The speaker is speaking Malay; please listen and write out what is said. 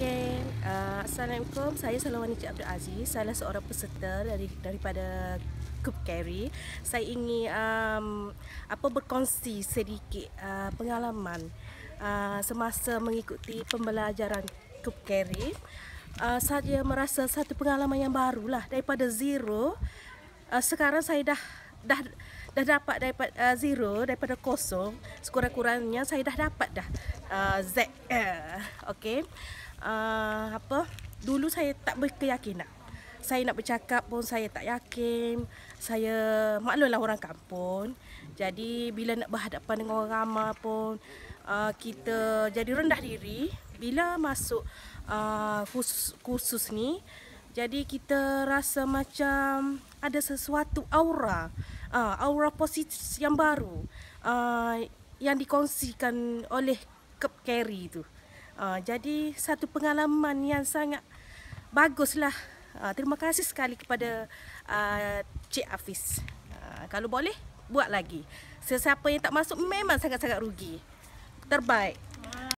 Okay, uh, Assalamualaikum. Saya Salawani Cik Abdul Aziz, salah seorang peserta dari daripada Cup Carry. Saya ingin um, apa berkongsi sedikit uh, pengalaman uh, semasa mengikuti pembelajaran Cup Carry. Uh, saya merasa satu pengalaman yang baru lah daripada zero. Uh, sekarang saya dah dah dah dapat daripada uh, zero daripada kosong sekurang-kurangnya saya dah dapat dah uh, Z. Uh, okay uh, apa dulu saya tak berkeyakinan. Saya nak bercakap pun saya tak yakin. Saya maklumlah orang kampung. Jadi bila nak berhadapan dengan orang ramai pun uh, kita jadi rendah diri bila masuk uh, khusus, kursus ni. Jadi kita rasa macam ada sesuatu aura, uh, aura positif yang baru uh, yang dikongsikan oleh kep Carry tu. Uh, Uh, jadi satu pengalaman yang sangat baguslah. Uh, terima kasih sekali kepada uh, Cik Hafiz. Uh, kalau boleh, buat lagi. Sesiapa yang tak masuk memang sangat-sangat rugi. Terbaik.